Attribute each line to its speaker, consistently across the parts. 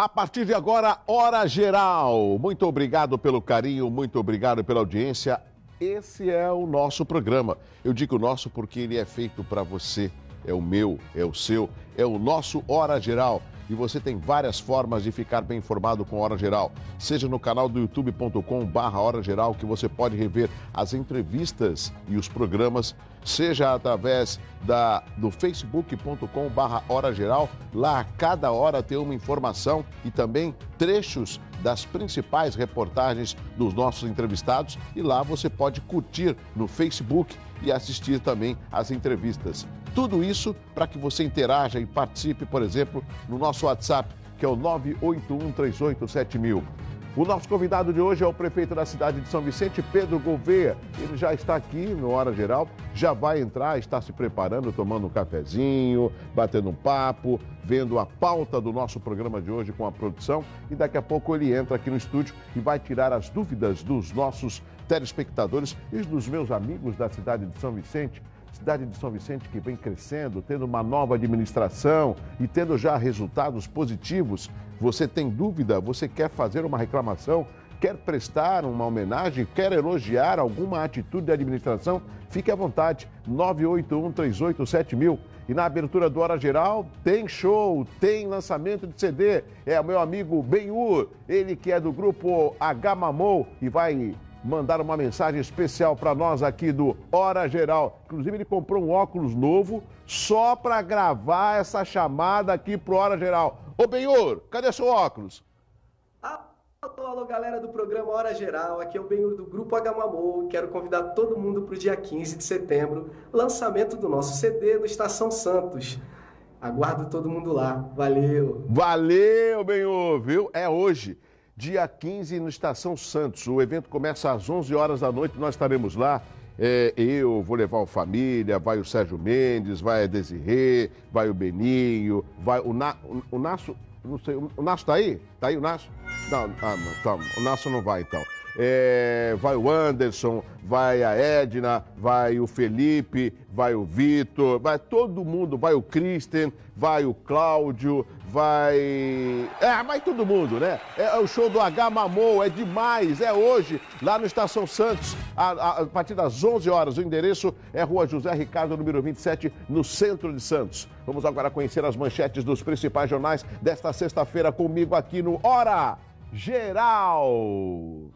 Speaker 1: A partir de agora, Hora Geral. Muito obrigado pelo carinho, muito obrigado pela audiência. Esse é o nosso programa. Eu digo nosso porque ele é feito para você. É o meu, é o seu, é o nosso Hora Geral e você tem várias formas de ficar bem informado com Hora Geral. Seja no canal do youtube.com/barra Hora Geral que você pode rever as entrevistas e os programas, seja através da, do facebook.com/barra Hora Geral. Lá a cada hora tem uma informação e também trechos das principais reportagens dos nossos entrevistados e lá você pode curtir no Facebook e assistir também as entrevistas. Tudo isso para que você interaja e participe, por exemplo, no nosso WhatsApp, que é o 981387000. O nosso convidado de hoje é o prefeito da cidade de São Vicente, Pedro Gouveia. Ele já está aqui no Hora Geral, já vai entrar, está se preparando, tomando um cafezinho, batendo um papo, vendo a pauta do nosso programa de hoje com a produção. E daqui a pouco ele entra aqui no estúdio e vai tirar as dúvidas dos nossos telespectadores e dos meus amigos da cidade de São Vicente cidade de São Vicente que vem crescendo, tendo uma nova administração e tendo já resultados positivos. Você tem dúvida? Você quer fazer uma reclamação? Quer prestar uma homenagem? Quer elogiar alguma atitude da administração? Fique à vontade, 981387000. E na abertura do Hora Geral tem show, tem lançamento de CD. É o meu amigo Benhur, ele que é do grupo H Mamou e vai mandar uma mensagem especial para nós aqui do Hora Geral. Inclusive, ele comprou um óculos novo só para gravar essa chamada aqui pro Hora Geral. Ô, Benhur, cadê seu óculos?
Speaker 2: Ah, alô, galera do programa Hora Geral, aqui é o Benhur do Grupo Agamamou. Quero convidar todo mundo para o dia 15 de setembro, lançamento do nosso CD
Speaker 1: do Estação Santos. Aguardo todo mundo lá. Valeu! Valeu, Benhur, viu? É hoje dia 15, no Estação Santos. O evento começa às 11 horas da noite, nós estaremos lá. É, eu vou levar o Família, vai o Sérgio Mendes, vai a Desirê, vai o Beninho, vai o, Na, o, o Nasso, não sei, o, Nasso tá aí? Tá aí o Nasso? Não, tá, não, tá, não, o Nasso não vai então. É, vai o Anderson, vai a Edna, vai o Felipe, vai o Vitor, vai todo mundo, vai o Kristen, vai o Cláudio, vai. É, vai todo mundo, né? É, é, o show do H Mamou, é demais, é hoje, lá no Estação Santos, a, a, a, partir das 11 horas. O endereço é Rua José Ricardo, número 27, no centro de Santos. Vamos agora conhecer as manchetes dos principais jornais desta sexta-feira comigo aqui no Hora! geral.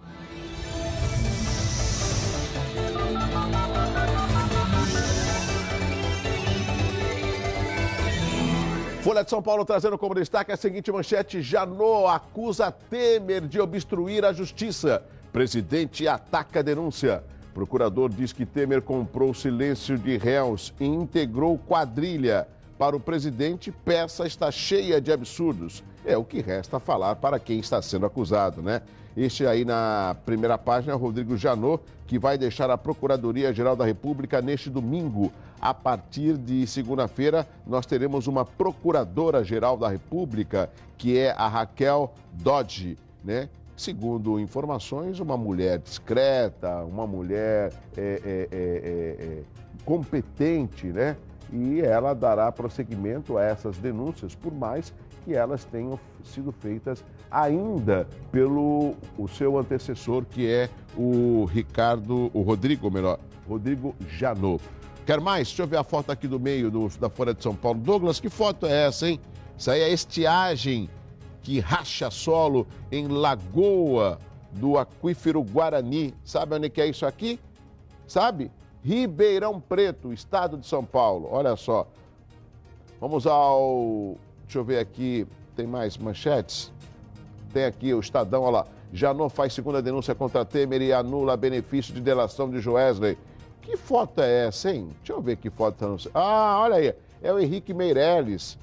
Speaker 1: Folha de São Paulo trazendo como destaque a seguinte manchete: Janô acusa Temer de obstruir a justiça. Presidente ataca a denúncia. Procurador diz que Temer comprou silêncio de réus e integrou quadrilha. Para o presidente, peça está cheia de absurdos é o que resta falar para quem está sendo acusado, né? Este aí na primeira página é o Rodrigo Janot, que vai deixar a Procuradoria-Geral da República neste domingo. A partir de segunda-feira, nós teremos uma Procuradora-Geral da República, que é a Raquel Dodge, né? Segundo informações, uma mulher discreta, uma mulher é, é, é, é, é competente, né? E ela dará prosseguimento a essas denúncias, por mais que elas tenham sido feitas ainda pelo o seu antecessor, que é o Ricardo, o Rodrigo, melhor, Rodrigo Janot. Quer mais? Deixa eu ver a foto aqui do meio do, da Folha de São Paulo. Douglas, que foto é essa, hein? Isso aí é estiagem que racha solo em Lagoa do Aquífero Guarani. Sabe onde que é isso aqui? Sabe? Ribeirão Preto, estado de São Paulo. Olha só. Vamos ao Deixa eu ver aqui, tem mais manchetes? Tem aqui o Estadão, olha lá. Janô faz segunda denúncia contra Temer e anula benefício de delação de Joesley. Que foto é essa, hein? Deixa eu ver que foto. Tá ah, olha aí. É o Henrique Meirelles.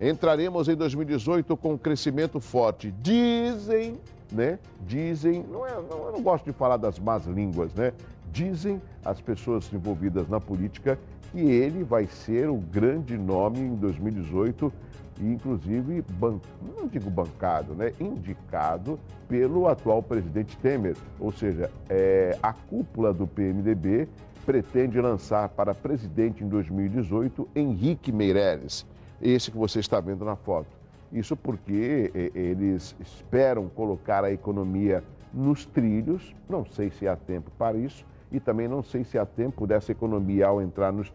Speaker 1: Entraremos em 2018 com um crescimento forte. Dizem, né? Dizem. Não é, não, eu não gosto de falar das más línguas, né? Dizem as pessoas envolvidas na política que ele vai ser o grande nome em 2018 inclusive, ban... não digo bancado, né? indicado pelo atual presidente Temer. Ou seja, é... a cúpula do PMDB pretende lançar para presidente em 2018 Henrique Meireles, esse que você está vendo na foto. Isso porque é, eles esperam colocar a economia nos trilhos, não sei se há tempo para isso, e também não sei se há tempo dessa economia, ao entrar nos,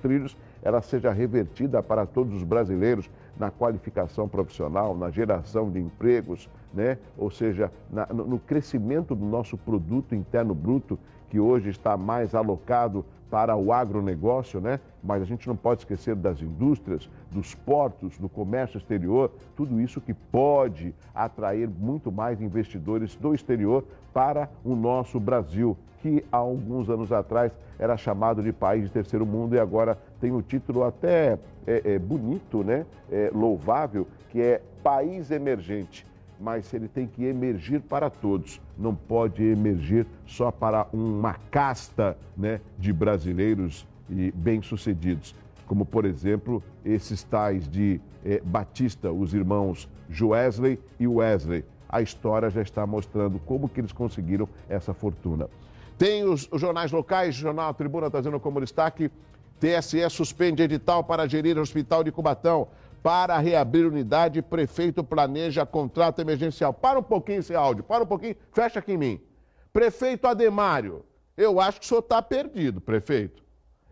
Speaker 1: trilhos, ela seja revertida para todos os brasileiros, na qualificação profissional, na geração de empregos, né? ou seja, na, no, no crescimento do nosso produto interno bruto que hoje está mais alocado para o agronegócio, né? Mas a gente não pode esquecer das indústrias, dos portos, do comércio exterior, tudo isso que pode atrair muito mais investidores do exterior para o nosso Brasil, que há alguns anos atrás era chamado de país de terceiro mundo e agora tem o um título até é, é, bonito, né? É, louvável, que é país emergente mas ele tem que emergir para todos. Não pode emergir só para uma casta né, de brasileiros e bem-sucedidos, como, por exemplo, esses tais de eh, Batista, os irmãos Wesley e Wesley. A história já está mostrando como que eles conseguiram essa fortuna. Tem os, os jornais locais, Jornal Tribuna trazendo como destaque, TSE suspende edital para gerir o hospital de Cubatão para reabrir unidade, prefeito planeja contrato emergencial. Para um pouquinho esse áudio, para um pouquinho, fecha aqui em mim. Prefeito Ademário, eu acho que o senhor está perdido, prefeito.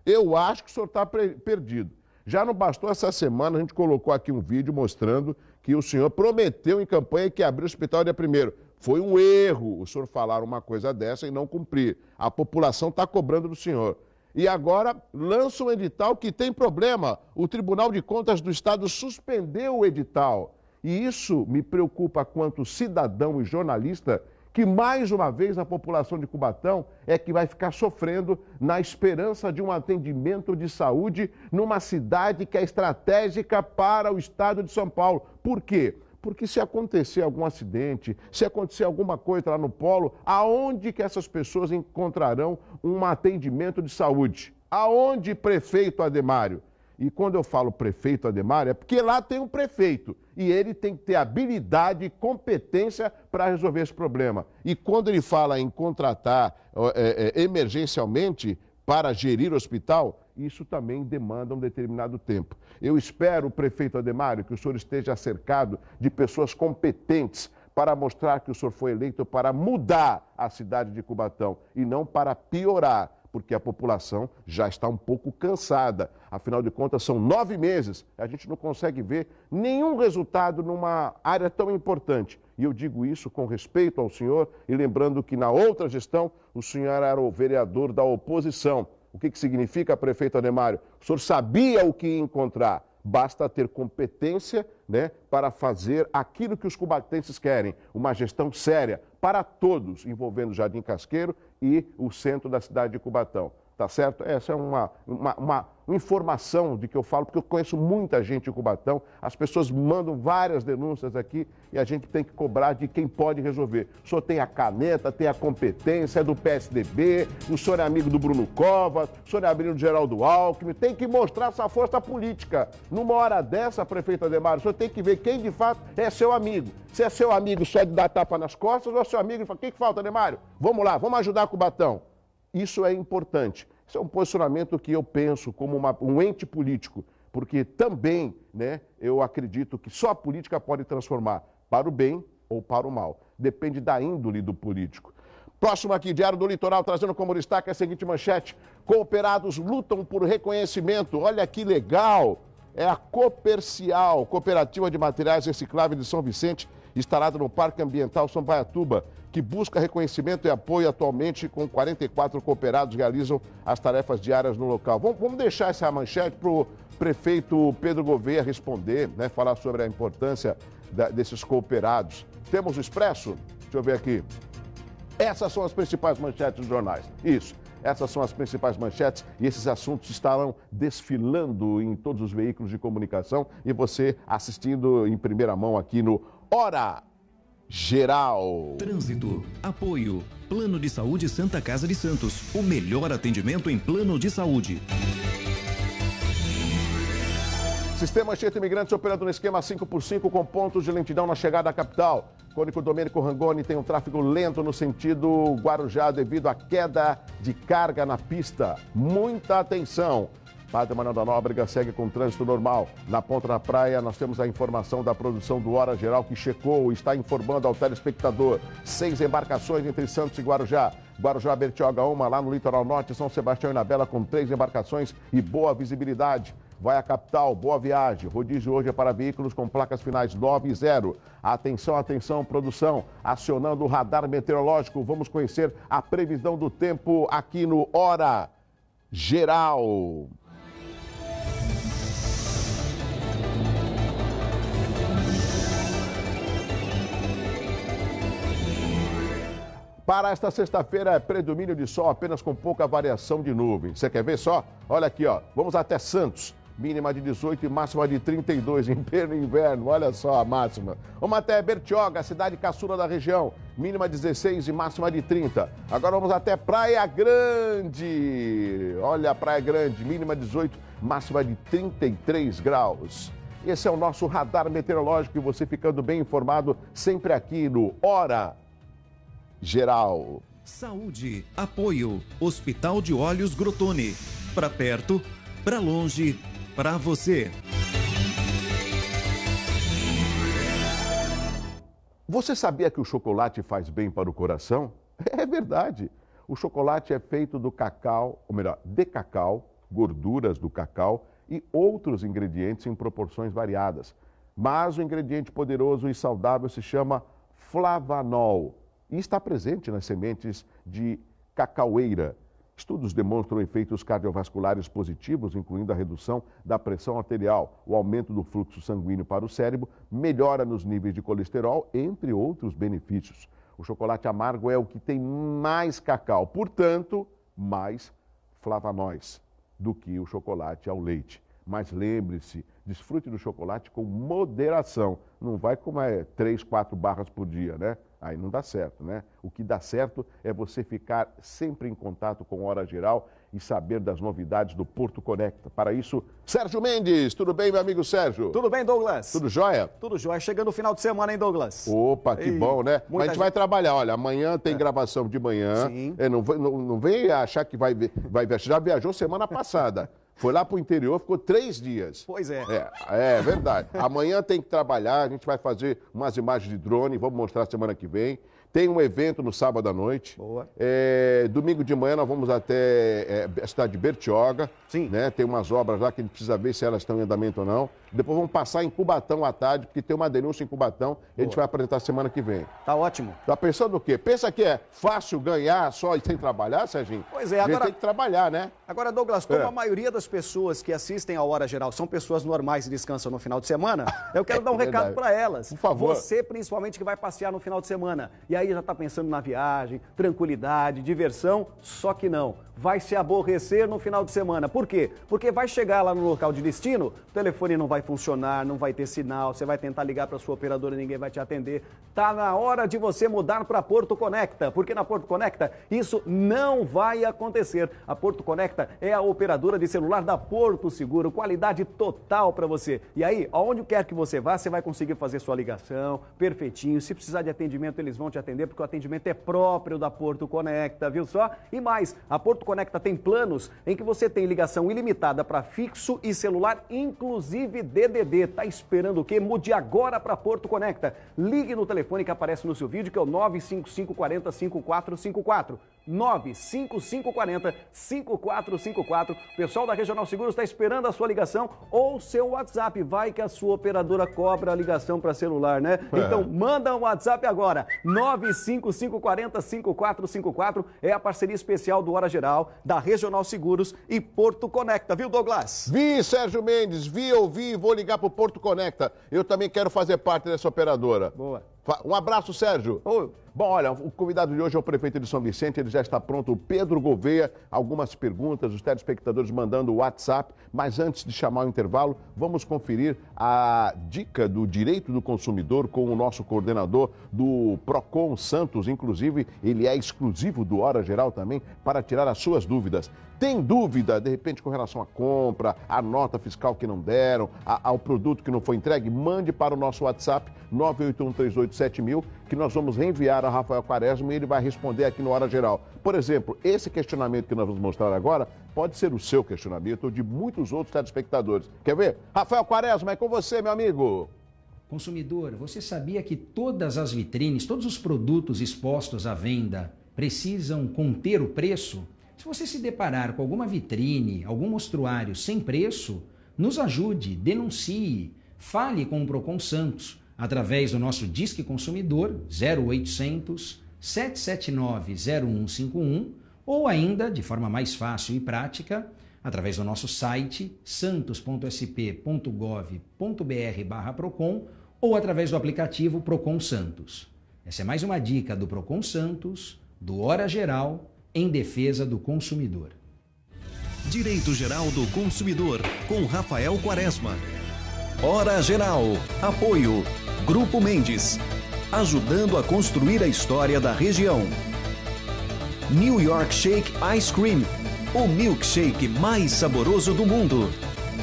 Speaker 1: Eu acho que o senhor está perdido. Já não bastou essa semana, a gente colocou aqui um vídeo mostrando que o senhor prometeu em campanha que abrir o hospital dia primeiro. Foi um erro o senhor falar uma coisa dessa e não cumprir. A população está cobrando do senhor. E agora lança um edital que tem problema. O Tribunal de Contas do Estado suspendeu o edital. E isso me preocupa quanto cidadão e jornalista, que mais uma vez a população de Cubatão é que vai ficar sofrendo na esperança de um atendimento de saúde numa cidade que é estratégica para o estado de São Paulo. Por quê? Porque se acontecer algum acidente, se acontecer alguma coisa lá no polo, aonde que essas pessoas encontrarão um atendimento de saúde? Aonde, prefeito Ademário? E quando eu falo prefeito Ademário, é porque lá tem um prefeito e ele tem que ter habilidade e competência para resolver esse problema. E quando ele fala em contratar é, é, emergencialmente para gerir o hospital, isso também demanda um determinado tempo. Eu espero, prefeito Ademário, que o senhor esteja cercado de pessoas competentes para mostrar que o senhor foi eleito para mudar a cidade de Cubatão e não para piorar, porque a população já está um pouco cansada. Afinal de contas, são nove meses, e a gente não consegue ver nenhum resultado numa área tão importante. E eu digo isso com respeito ao senhor e lembrando que na outra gestão o senhor era o vereador da oposição o que, que significa, prefeito Ademário? O senhor sabia o que encontrar. Basta ter competência né, para fazer aquilo que os combatentes querem, uma gestão séria para todos, envolvendo Jardim Casqueiro e o centro da cidade de Cubatão. Tá certo? Essa é uma, uma, uma informação de que eu falo, porque eu conheço muita gente em Cubatão, as pessoas mandam várias denúncias aqui e a gente tem que cobrar de quem pode resolver. O senhor tem a caneta, tem a competência, é do PSDB, o senhor é amigo do Bruno Covas, o senhor é amigo do Geraldo Alckmin, tem que mostrar essa força política. Numa hora dessa, prefeito Ademar, o senhor tem que ver quem de fato é seu amigo. Se é seu amigo só de dar tapa nas costas ou é seu amigo e fala, o que, que falta, Demário? Vamos lá, vamos ajudar Cubatão. Isso é importante. Isso é um posicionamento que eu penso como uma, um ente político, porque também né, eu acredito que só a política pode transformar para o bem ou para o mal. Depende da índole do político. Próximo aqui, Diário do Litoral, trazendo como destaque a seguinte manchete: Cooperados lutam por reconhecimento. Olha que legal! É a Copercial, Cooperativa de Materiais Recicláveis de São Vicente, instalada no Parque Ambiental São Baiatuba que busca reconhecimento e apoio atualmente, com 44 cooperados realizam as tarefas diárias no local. Vamos, vamos deixar essa manchete para o prefeito Pedro Gouveia responder, né, falar sobre a importância da, desses cooperados. Temos o Expresso? Deixa eu ver aqui. Essas são as principais manchetes dos jornais. Isso. Essas são as principais manchetes e esses assuntos estarão desfilando em todos os veículos de comunicação e você assistindo em primeira mão aqui no Hora geral. Trânsito, apoio, Plano de Saúde Santa Casa
Speaker 2: de Santos, o melhor atendimento em plano de saúde.
Speaker 1: Sistema Anchieta Imigrantes operando no esquema 5 por 5 com pontos de lentidão na chegada à capital. Cônico Domênico Rangoni tem um tráfego lento no sentido Guarujá devido à queda de carga na pista. Muita atenção! Padre Manuel da Nóbrega segue com trânsito normal. Na Ponta da Praia, nós temos a informação da produção do Hora Geral que checou e está informando ao telespectador. Seis embarcações entre Santos e Guarujá. Guarujá, Bertioga, uma lá no litoral norte, São Sebastião e Nabela com três embarcações e boa visibilidade. Vai à capital, boa viagem. Rodízio hoje é para veículos com placas finais 9 e 0. Atenção, atenção, produção. Acionando o radar meteorológico, vamos conhecer a previsão do tempo aqui no Hora Geral. Para esta sexta-feira, é predomínio de sol apenas com pouca variação de nuvens. Você quer ver só? Olha aqui, ó. Vamos até Santos. Mínima de 18 e máxima de 32 em pleno inverno. Olha só a máxima. Vamos até Bertioga, cidade caçula da região. Mínima 16 e máxima de 30. Agora vamos até Praia Grande. Olha Praia Grande, mínima 18, máxima de 33 graus. Esse é o nosso radar meteorológico e você ficando bem informado sempre aqui no Hora geral. Saúde,
Speaker 2: apoio, Hospital de Olhos Grotone. Para perto, para longe,
Speaker 1: para você. Você sabia que o chocolate faz bem para o coração? É verdade. O chocolate é feito do cacau, ou melhor, de cacau, gorduras do cacau e outros ingredientes em proporções variadas. Mas o ingrediente poderoso e saudável se chama flavanol e está presente nas sementes de cacaueira. Estudos demonstram efeitos cardiovasculares positivos, incluindo a redução da pressão arterial, o aumento do fluxo sanguíneo para o cérebro, melhora nos níveis de colesterol, entre outros benefícios. O chocolate amargo é o que tem mais cacau, portanto, mais flavanóis do que o chocolate ao leite. Mas lembre-se, desfrute do chocolate com moderação. Não vai comer três, quatro barras por dia, né? Aí não dá certo, né? O que dá certo é você ficar sempre em contato com a Hora Geral e saber das novidades do Porto Conecta. Para isso, Sérgio Mendes. Tudo bem, meu amigo Sérgio? Tudo bem, Douglas? Tudo jóia? Tudo jóia. Chegando o final de semana, hein, Douglas? Opa, que bom, né? Mas a gente, gente, vai trabalhar. Olha, amanhã tem é. gravação de manhã. Sim. É, não, não, não vem achar que vai, vai viajar. Já viajou semana passada. Foi lá pro interior, ficou três dias. Pois é. É, é verdade. Amanhã tem que trabalhar, a gente vai fazer umas imagens de drone, vamos mostrar semana que vem. Tem um evento no sábado à noite. Boa. É, domingo de manhã nós vamos até é, a cidade de Bertioga. Sim. Né? Tem umas obras lá que a gente precisa ver se elas estão em andamento ou não. Depois vamos passar em Cubatão à tarde, porque tem uma denúncia em Cubatão. Boa. A gente vai apresentar semana que vem. Tá ótimo. Tá pensando o quê? Pensa que é fácil ganhar só e sem trabalhar, Serginho? Pois é, agora. tem que trabalhar, né? Agora, Douglas, como é. a
Speaker 2: maioria das pessoas que assistem à Hora Geral são pessoas normais e descansam no final de semana, eu quero dar um é recado para elas. Por favor. Você, principalmente, que vai passear no final de semana. E aí, aí já está pensando na viagem, tranquilidade, diversão, só que não. Vai se aborrecer no final de semana. Por quê? Porque vai chegar lá no local de destino, o telefone não vai funcionar, não vai ter sinal, você vai tentar ligar para sua operadora, e ninguém vai te atender. Tá na hora de você mudar para Porto Conecta, porque na Porto Conecta isso não vai acontecer. A Porto Conecta é a operadora de celular da Porto Seguro, qualidade total para você. E aí, aonde quer que você vá, você vai conseguir fazer sua ligação perfeitinho. Se precisar de atendimento, eles vão te atender atender, porque o atendimento é próprio da Porto Conecta, viu só? E mais, a Porto Conecta tem planos em que você tem ligação ilimitada para fixo e celular, inclusive DDD. Tá esperando o quê? Mude agora para Porto Conecta. Ligue no telefone que aparece no seu vídeo, que é o 955 40 5454. 95540 5454. O pessoal da Regional Seguros está esperando a sua ligação ou seu WhatsApp. Vai que a sua operadora cobra a ligação para celular, né? É. Então manda um WhatsApp agora. 95540 5454 é a parceria especial
Speaker 1: do Hora Geral da Regional Seguros e Porto Conecta, viu, Douglas? Vi, Sérgio Mendes, vi, ouvi e vou ligar pro Porto Conecta. Eu também quero fazer parte dessa operadora. Boa. Um abraço, Sérgio. Bom, olha, o convidado de hoje é o prefeito de São Vicente, ele já está pronto, o Pedro Gouveia. Algumas perguntas, os telespectadores mandando o WhatsApp, mas antes de chamar o intervalo, vamos conferir a dica do direito do consumidor com o nosso coordenador do Procon Santos, inclusive, ele é exclusivo do Hora Geral também, para tirar as suas dúvidas. Tem dúvida, de repente, com relação à compra, à nota fiscal que não deram, a, ao produto que não foi entregue? Mande para o nosso WhatsApp 981387000, que nós vamos reenviar a Rafael Quaresma e ele vai responder aqui no Hora Geral. Por exemplo, esse questionamento que nós vamos mostrar agora pode ser o seu questionamento ou de muitos outros telespectadores. Quer ver? Rafael Quaresma, é com você, meu amigo.
Speaker 2: Consumidor, você sabia que todas as vitrines, todos os produtos expostos à venda precisam conter o preço? Se você se deparar com alguma vitrine, algum mostruário sem preço, nos ajude, denuncie, fale com o Procon Santos através do nosso Disque Consumidor 0800 779 0151 ou ainda, de forma mais fácil e prática, através do nosso site santos.sp.gov.br/procon ou através do aplicativo Procon Santos. Essa é mais uma dica do Procon Santos, do Hora Geral em defesa do consumidor. Direito Geral do Consumidor, com Rafael Quaresma. Hora Geral. Apoio. Grupo Mendes. Ajudando a construir a história da região. New York Shake Ice Cream. O milkshake mais saboroso do mundo.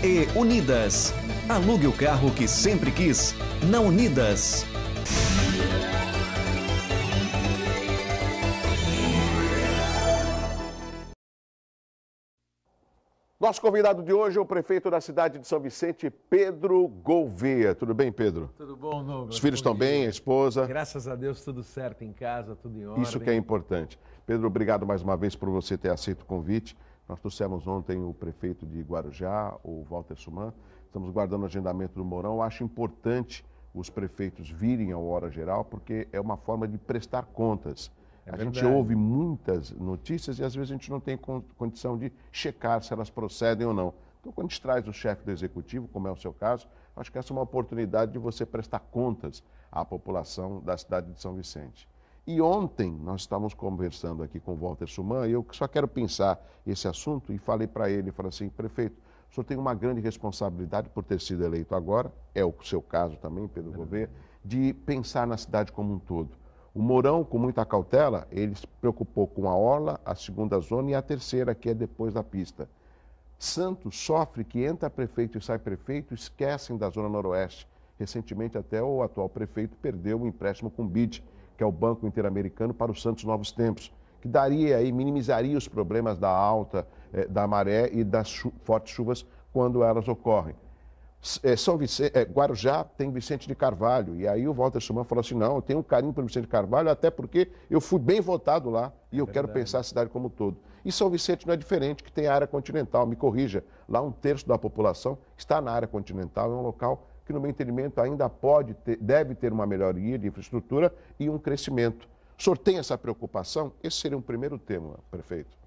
Speaker 2: E Unidas. Alugue o carro que sempre quis. Na Unidas.
Speaker 1: Nosso convidado de hoje é o prefeito da cidade de São Vicente, Pedro Gouveia. Tudo bem, Pedro? Tudo bom, Douglas? Os filhos estão bem, a esposa?
Speaker 3: Graças a Deus, tudo certo em casa, tudo em ordem. Isso que é
Speaker 1: importante. Pedro, obrigado mais uma vez por você ter aceito o convite. Nós trouxemos ontem o prefeito de Guarujá, o Walter Suman. Estamos guardando o agendamento do Mourão. Eu acho importante os prefeitos virem à hora geral, porque é uma forma de prestar contas é a verdade. gente ouve muitas notícias e às vezes a gente não tem condição de checar se elas procedem ou não. Então, quando a gente traz o chefe do executivo, como é o seu caso, acho que essa é uma oportunidade de você prestar contas à população da cidade de São Vicente. E ontem nós estávamos conversando aqui com o Walter Suman e eu só quero pensar esse assunto e falei para ele, falei assim, prefeito, o senhor tem uma grande responsabilidade por ter sido eleito agora, é o seu caso também, Pedro é Gouveia, de pensar na cidade como um todo. O Mourão, com muita cautela, ele se preocupou com a orla, a segunda zona e a terceira, que é depois da pista. Santos sofre que entra prefeito e sai prefeito, esquecem da zona noroeste. Recentemente, até o atual prefeito perdeu o empréstimo com o BID, que é o Banco Interamericano para o Santos Novos Tempos, que daria aí, minimizaria os problemas da alta, eh, da maré e das chu fortes chuvas quando elas ocorrem. É, São Vicente, é, Guarujá tem Vicente de Carvalho. E aí o Walter Schumann falou assim: não, eu tenho um carinho pelo Vicente de Carvalho, até porque eu fui bem votado lá e eu é Verdade. quero pensar a cidade como um todo. E São Vicente não é diferente, que tem a área continental. Me corrija, lá um terço da população está na área continental, é um local que, no meu entendimento, ainda pode ter, deve ter uma melhoria de infraestrutura e um crescimento. O senhor tem essa preocupação? Esse seria um primeiro tema, prefeito.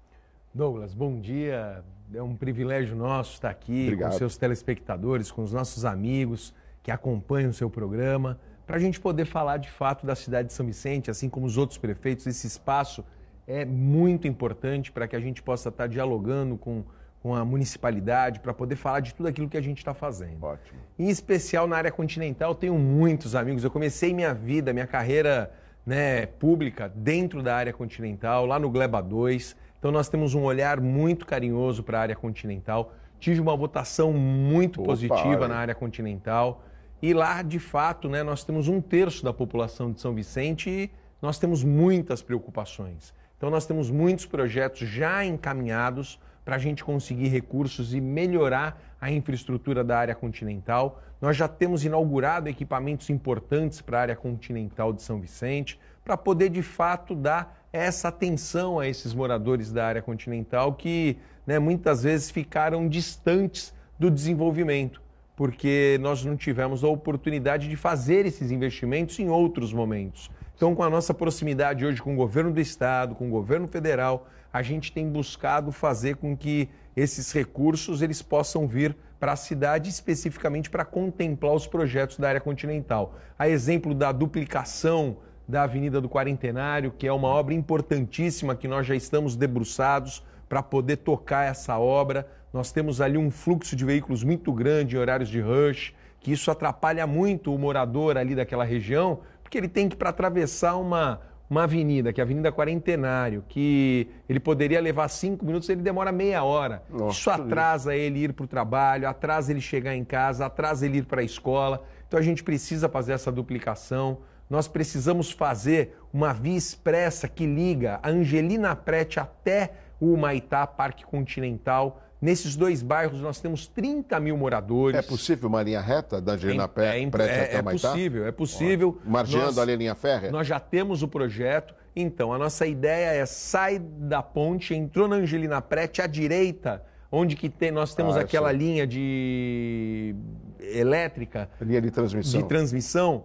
Speaker 3: Douglas, bom dia. É um privilégio nosso estar aqui Obrigado. com seus
Speaker 1: telespectadores,
Speaker 3: com os nossos amigos que acompanham o seu programa, para a gente poder falar de fato da cidade de São Vicente, assim como os outros prefeitos. Esse espaço é muito importante para que a gente possa estar dialogando com, com a municipalidade, para poder falar de tudo aquilo que a gente está fazendo. Ótimo. Em especial na área continental, tenho muitos amigos. Eu comecei minha vida, minha carreira né, pública dentro da área continental, lá no Gleba 2 então nós temos um olhar muito carinhoso para a área continental. Tive uma votação muito Opa, positiva olha. na área continental. E lá, de fato, né, nós temos um terço da população de São Vicente e nós temos muitas preocupações. Então nós temos muitos projetos já encaminhados para a gente conseguir recursos e melhorar a infraestrutura da área continental. Nós já temos inaugurado equipamentos importantes para a área continental de São Vicente, para poder de fato dar essa atenção a esses moradores da área continental que né, muitas vezes ficaram distantes do desenvolvimento, porque nós não tivemos a oportunidade de fazer esses investimentos em outros momentos. Então, com a nossa proximidade hoje com o governo do estado, com o governo federal, a gente tem buscado fazer com que esses recursos eles possam vir para a cidade especificamente para contemplar os projetos da área continental. A exemplo da duplicação da Avenida do Quarentenário, que é uma obra importantíssima que nós já estamos debruçados para poder tocar essa obra. Nós temos ali um fluxo de veículos muito grande em horários de rush, que isso atrapalha muito o morador ali daquela região, porque ele tem que para atravessar uma uma avenida, que é a Avenida Quarentenário, que ele poderia levar cinco minutos, ele demora meia hora. Nossa, Isso atrasa ele ir para o trabalho, atrasa ele chegar em casa, atrasa ele ir para a escola. Então a gente precisa fazer essa duplicação nós precisamos fazer uma via expressa que liga a Angelina Prete até o Humaitá Parque Continental. Nesses dois bairros nós temos 30 mil moradores. É
Speaker 1: possível uma linha reta da Angelina é, Prete é, até o é Humaitá? É possível, é possível. Ó, margeando nós, ali a linha férrea?
Speaker 3: Nós já temos o projeto. Então, a nossa ideia é sai da ponte, entrou na Angelina Prete, à direita, onde que tem, nós temos ah, aquela linha de elétrica. Linha de transmissão. De transmissão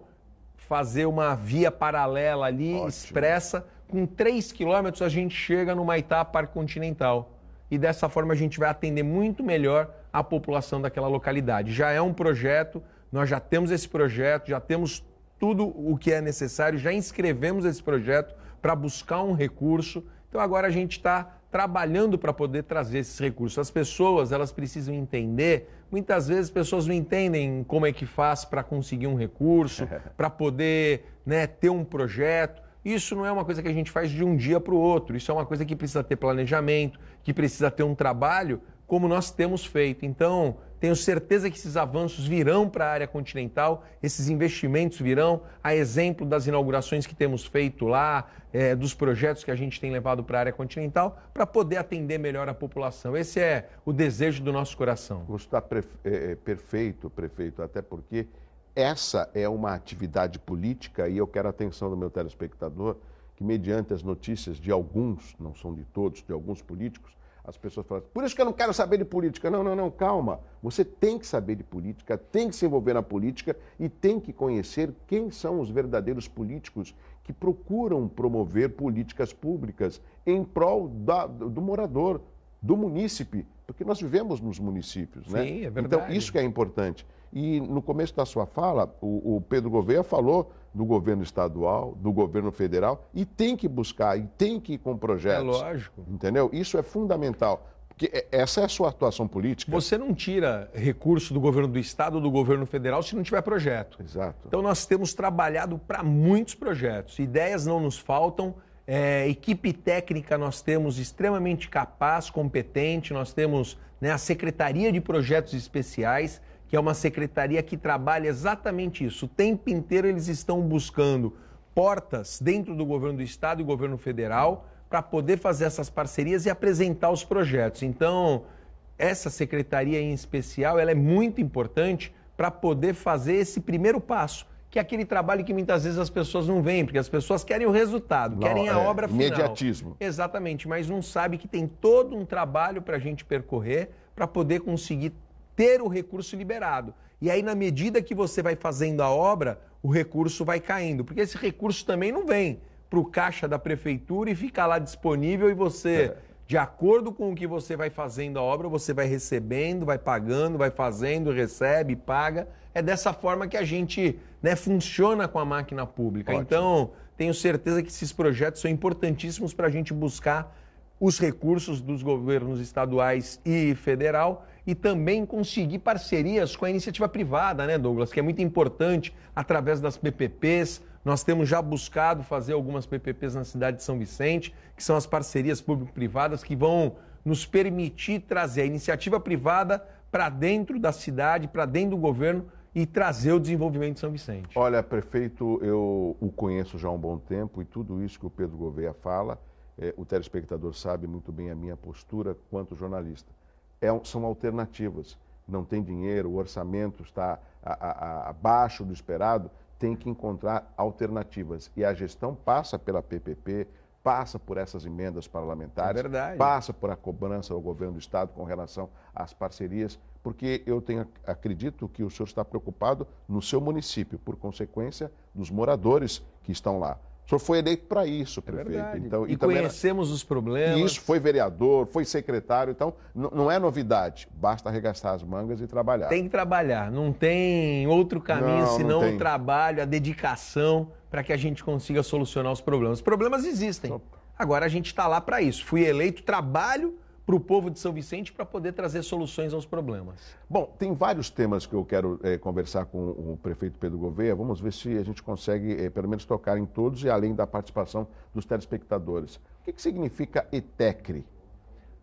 Speaker 3: fazer uma via paralela ali, Ótimo. expressa. Com 3 quilômetros a gente chega no Maitá Parque Continental. E dessa forma a gente vai atender muito melhor a população daquela localidade. Já é um projeto, nós já temos esse projeto, já temos tudo o que é necessário, já inscrevemos esse projeto para buscar um recurso. Então agora a gente está trabalhando para poder trazer esses recursos. As pessoas, elas precisam entender, muitas vezes as pessoas não entendem como é que faz para conseguir um recurso, para poder né, ter um projeto. Isso não é uma coisa que a gente faz de um dia para o outro, isso é uma coisa que precisa ter planejamento, que precisa ter um trabalho, como nós temos feito. Então, tenho certeza que esses avanços virão para a área continental, esses investimentos virão, a exemplo das inaugurações que temos feito lá, é, dos projetos que a gente tem levado para a área continental, para poder
Speaker 1: atender melhor a população. Esse é o desejo do nosso coração. Está é, é, perfeito, prefeito, até porque essa é uma atividade política e eu quero a atenção do meu telespectador que, mediante as notícias de alguns, não são de todos, de alguns políticos, as pessoas falam, por isso que eu não quero saber de política. Não, não, não, calma. Você tem que saber de política, tem que se envolver na política e tem que conhecer quem são os verdadeiros políticos que procuram promover políticas públicas em prol da, do morador, do munícipe, porque nós vivemos nos municípios, né? Sim, é então, verdade. Então, isso que é importante. E no começo da sua fala, o, o, Pedro Gouveia falou do governo estadual, do governo federal, e tem que buscar, e tem que ir com projetos. É lógico. Entendeu? Isso é fundamental. Porque é, essa é a sua atuação política.
Speaker 3: Você não tira recurso do governo do estado ou do governo federal se não tiver projeto. Exato. Então nós temos trabalhado para muitos projetos. Ideias não nos faltam é, equipe técnica nós temos extremamente capaz, competente, nós temos né, a Secretaria de Projetos Especiais, que é uma secretaria que trabalha exatamente isso. O tempo inteiro eles estão buscando portas dentro do governo do estado e governo federal para poder fazer essas parcerias e apresentar os projetos. Então, essa secretaria em especial, ela é muito importante para poder fazer esse primeiro passo que é aquele trabalho que muitas vezes as pessoas não veem, porque as pessoas querem o resultado, não, querem a é, obra final. Imediatismo. Exatamente, mas não sabe que tem todo um trabalho para a gente percorrer para poder conseguir ter o recurso liberado. E aí, na medida que você vai fazendo a obra, o recurso vai caindo, porque esse recurso também não vem para o caixa da prefeitura e fica lá disponível e você. É. De acordo com o que você vai fazendo a obra, você vai recebendo, vai pagando, vai fazendo, recebe, paga é dessa forma que a gente né, funciona com a máquina pública. Ótimo. Então, tenho certeza que esses projetos são importantíssimos para a gente buscar os recursos dos governos estaduais e federal e também conseguir parcerias com a iniciativa privada, né, Douglas? Que é muito importante através das PPPs. Nós temos já buscado fazer algumas PPPs na cidade de São Vicente, que são as parcerias público-privadas que vão nos permitir trazer a iniciativa privada para dentro da cidade, para dentro do governo, e trazer o desenvolvimento de São Vicente.
Speaker 1: Olha, prefeito, eu o conheço já há um bom tempo e tudo isso que o Pedro Gouveia fala, é, o telespectador sabe muito bem a minha postura quanto jornalista. É, são alternativas. Não tem dinheiro, o orçamento está abaixo do esperado, tem que encontrar alternativas. E a gestão passa pela PPP, passa por essas emendas parlamentares, é passa por a cobrança ao governo do Estado com relação às parcerias, porque eu tenho, acredito que o senhor está preocupado no seu município, por consequência dos moradores que estão lá. O senhor foi eleito para isso, é prefeito. É então, e, e é- conhecemos era... os problemas. isso, foi vereador, foi secretário, então não é novidade. Basta arregaçar as mangas e trabalhar. Tem que
Speaker 3: trabalhar, não tem outro caminho não, senão não o trabalho, a dedicação para que a gente consiga solucionar os problemas. Os problemas existem. Agora a gente está lá para isso. Fui eleito, trabalho para o povo de São Vicente para poder trazer soluções aos problemas.
Speaker 1: Bom, tem vários temas que eu quero é, conversar com o prefeito Pedro Gouveia. Vamos ver se a gente consegue, é, pelo menos, tocar em todos e além da participação dos telespectadores. O que, que significa ETECRE?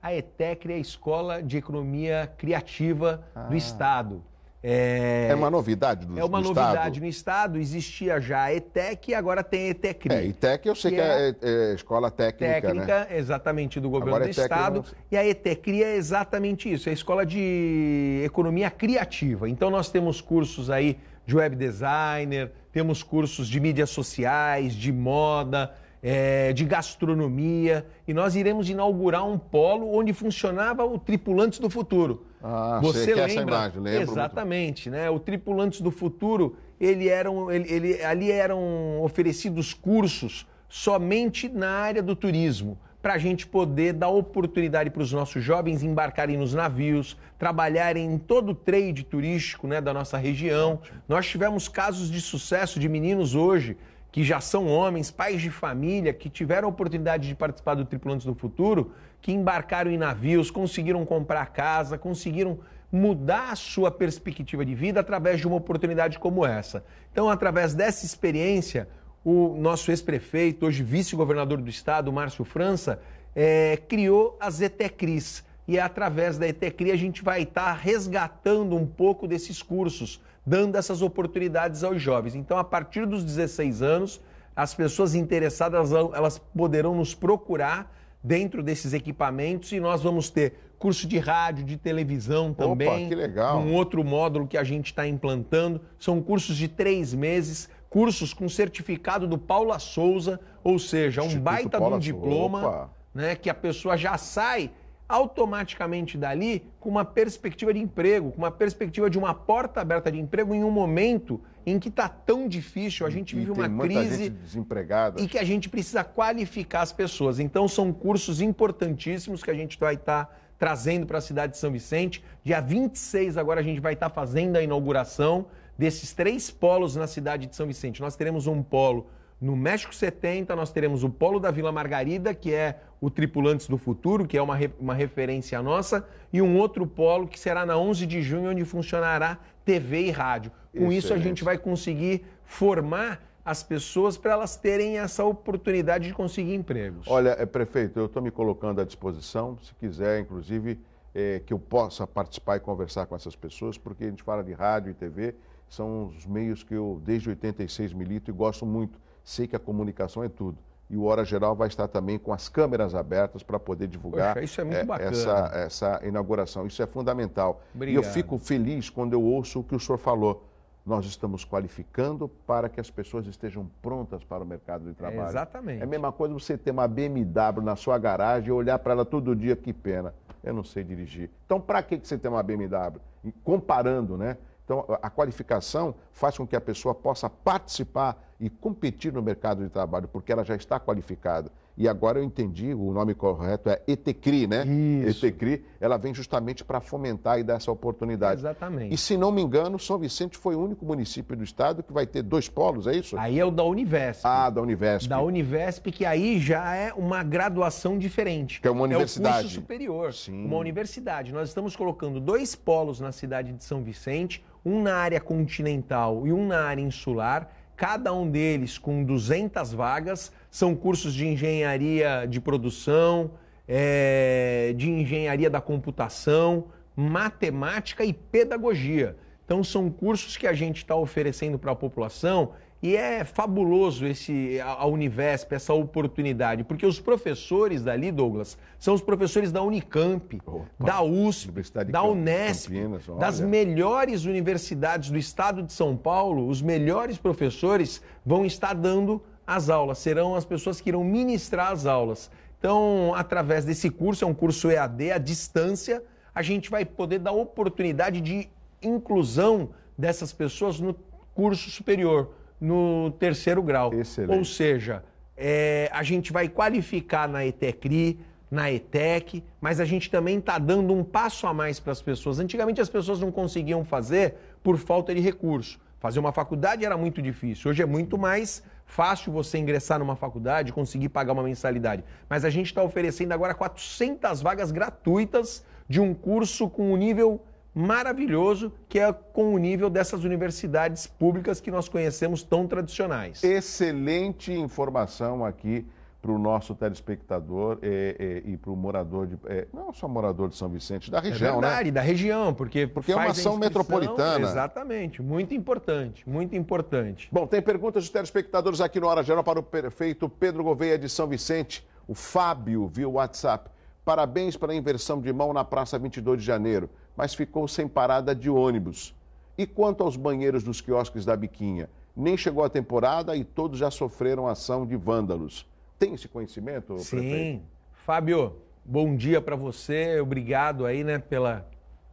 Speaker 3: A ETECRE é a Escola de Economia Criativa ah. do Estado.
Speaker 1: É, é uma novidade do, É uma novidade estado.
Speaker 3: no Estado, existia já a ETEC e agora tem a ETECRI. É, ETEC eu sei que, que é, é,
Speaker 1: é, é escola técnica, né? Técnica,
Speaker 3: né? exatamente, do governo agora do Estado. E a ETECRI é exatamente isso, é a escola de economia criativa. Então nós temos cursos aí de web designer, temos cursos de mídias sociais, de moda é, de gastronomia, e nós iremos inaugurar um polo onde funcionava o Tripulantes do Futuro. Ah, Você é sei, lembra? Essa imagem, Exatamente, muito. né? O Tripulantes do Futuro, ele ele, ele, ali eram oferecidos cursos somente na área do turismo para a gente poder dar oportunidade para os nossos jovens embarcarem nos navios, trabalharem em todo o trade turístico né, da nossa região. Nós tivemos casos de sucesso de meninos hoje que já são homens, pais de família, que tiveram a oportunidade de participar do Tripulantes do Futuro, que embarcaram em navios, conseguiram comprar casa, conseguiram mudar a sua perspectiva de vida através de uma oportunidade como essa. Então, através dessa experiência, o nosso ex-prefeito, hoje vice-governador do estado, Márcio França, é, criou as Zetecris E é através da ETECRI a gente vai estar tá resgatando um pouco desses cursos dando essas oportunidades aos jovens. Então, a partir dos 16 anos, as pessoas interessadas elas poderão nos procurar dentro desses equipamentos e nós vamos ter curso de rádio, de televisão também. Opa, que legal. Um outro módulo que a gente está implantando. São cursos de três meses, cursos com certificado do Paula Souza, ou seja, um Instituto baita Paula um diploma né, que a pessoa já sai automaticamente dali com uma perspectiva de emprego, com uma perspectiva de uma porta aberta de emprego em um momento em que está tão difícil, a gente e vive uma crise
Speaker 1: desempregada
Speaker 3: e que a gente precisa qualificar as pessoas. Então são cursos importantíssimos que a gente vai estar tá trazendo para a cidade de São Vicente. Dia 26 agora a gente vai estar tá fazendo a inauguração desses três polos na cidade de São Vicente. Nós teremos um polo no México 70, nós teremos o Polo da Vila Margarida, que é o Tripulantes do Futuro, que é uma, re uma referência nossa, e um outro polo que será na 11 de junho, onde funcionará TV e rádio. Com Excelente. isso, a gente vai conseguir formar as pessoas para elas terem essa oportunidade de conseguir empregos.
Speaker 1: Olha, eh, prefeito, eu estou me colocando à disposição, se quiser, inclusive, é, que eu possa participar e conversar com essas pessoas, porque a gente fala de rádio e TV, são os meios que eu, desde 86, milito e gosto muito sei que a comunicação é tudo. E o Hora Geral vai estar também com as câmeras abertas para poder divulgar Poxa, é é, essa, essa inauguração. Isso é fundamental. Obrigado. E eu fico feliz quando eu ouço o que o senhor falou nós estamos qualificando para que as pessoas estejam prontas para o mercado de trabalho. É exatamente. É a mesma coisa você ter uma BMW na sua garagem e olhar para ela todo dia, que pena, eu não sei dirigir. Então, para que você tem uma BMW? E comparando, né? Então, a qualificação faz com que a pessoa possa participar e competir no mercado de trabalho, porque ela já está qualificada. E agora eu entendi, o nome correto é ETECRI, né? Isso. ETECRI, ela vem justamente para fomentar e dar essa oportunidade. Exatamente. E se não me engano, São Vicente foi o único município do estado que vai ter dois polos, é isso? Aí é o da Univesp. Ah, da Univesp. Da
Speaker 3: Univesp, que aí já é uma graduação diferente. Que é uma universidade. É o curso superior. Sim. Uma universidade. Nós estamos colocando dois polos na cidade de São Vicente, um na área continental e um na área insular cada um deles com 200 vagas. São cursos de engenharia de produção, é, de engenharia da computação, matemática e pedagogia. Então, são cursos que a gente está oferecendo para a população e é fabuloso esse a Univesp, essa oportunidade, porque os professores dali, Douglas, são os professores da Unicamp, Opa, da USP, da Unesp,
Speaker 1: Campinas, das
Speaker 3: melhores universidades do estado de São Paulo, os melhores professores vão estar dando as aulas, serão as pessoas que irão ministrar as aulas. Então, através desse curso, é um curso EAD à distância, a gente vai poder dar oportunidade de inclusão dessas pessoas no curso superior no terceiro grau. Excelente. Ou seja, é, a gente vai qualificar na ETECRI, na ETEC, mas a gente também está dando um passo a mais para as pessoas. Antigamente as pessoas não conseguiam fazer por falta de recurso. Fazer uma faculdade era muito difícil, hoje é muito mais fácil você ingressar numa faculdade, conseguir pagar uma mensalidade. Mas a gente está oferecendo agora 400 vagas gratuitas de um curso com um nível maravilhoso que é com o
Speaker 1: nível dessas universidades públicas que nós conhecemos tão tradicionais. Excelente informação aqui para o nosso telespectador é, é, e para o morador de. É, não é só morador de São Vicente, da região, é verdade, né? da
Speaker 3: região, porque.
Speaker 1: Porque é uma ação metropolitana. Exatamente, muito importante, muito importante. Bom, tem perguntas dos telespectadores aqui no Hora Geral para o prefeito Pedro Gouveia de São Vicente. O Fábio, viu o WhatsApp. Parabéns pela inversão de mão na Praça 22 de Janeiro, mas ficou sem parada de ônibus. E quanto aos banheiros dos quiosques da Biquinha? Nem chegou a temporada e todos já sofreram ação de vândalos. Tem esse conhecimento, Sim. prefeito?
Speaker 3: Sim. Fábio, bom dia para você. Obrigado aí, né, pela